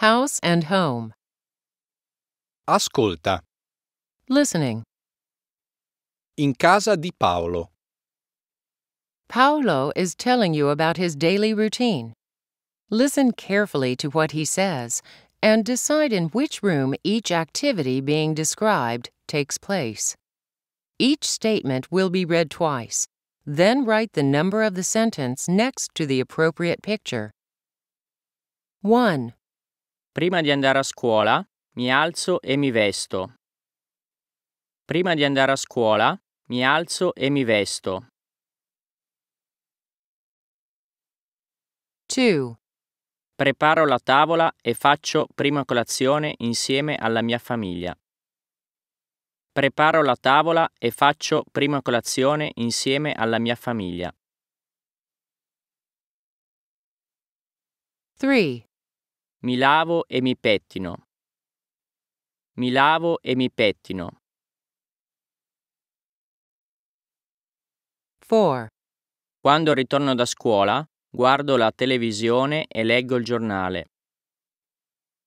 House and home. Ascolta. Listening. In casa di Paolo. Paolo is telling you about his daily routine. Listen carefully to what he says and decide in which room each activity being described takes place. Each statement will be read twice, then write the number of the sentence next to the appropriate picture. 1. Prima di andare a scuola mi alzo e mi vesto. Prima di andare a scuola mi alzo e mi vesto. 2. Preparo la tavola e faccio prima colazione insieme alla mia famiglia. Preparo la tavola e faccio prima colazione insieme alla mia famiglia. 3. Mi lavo e mi pettino. Mi lavo e mi pettino. 4. Quando ritorno da scuola, guardo la televisione e leggo il giornale.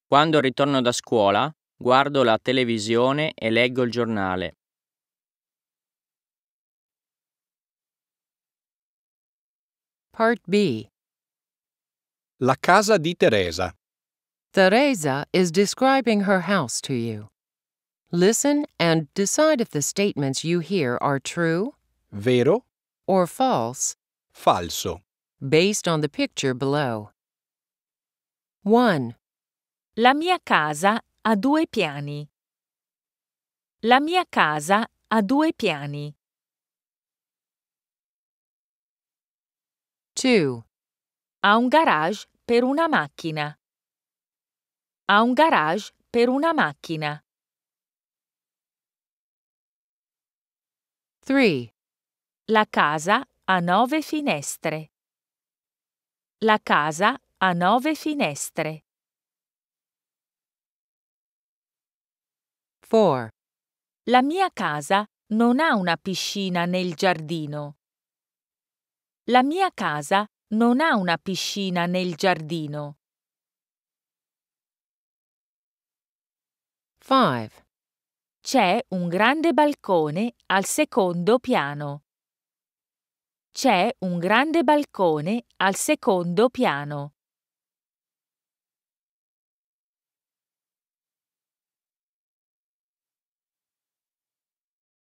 Quando ritorno da scuola, guardo la televisione e leggo il giornale. 4. Part B. La casa di Teresa. Teresa is describing her house to you. Listen and decide if the statements you hear are true, vero, or false, falso, based on the picture below. 1. La mia casa ha due piani. La mia casa ha due piani. 2. Ha un garage per una macchina. Ha un garage per una macchina. 3. La casa ha nove finestre. La casa ha nove finestre. 4. La mia casa non ha una piscina nel giardino. La mia casa non ha una piscina nel giardino. 5. C'è un grande balcone al secondo piano. C'è un grande balcone al secondo piano.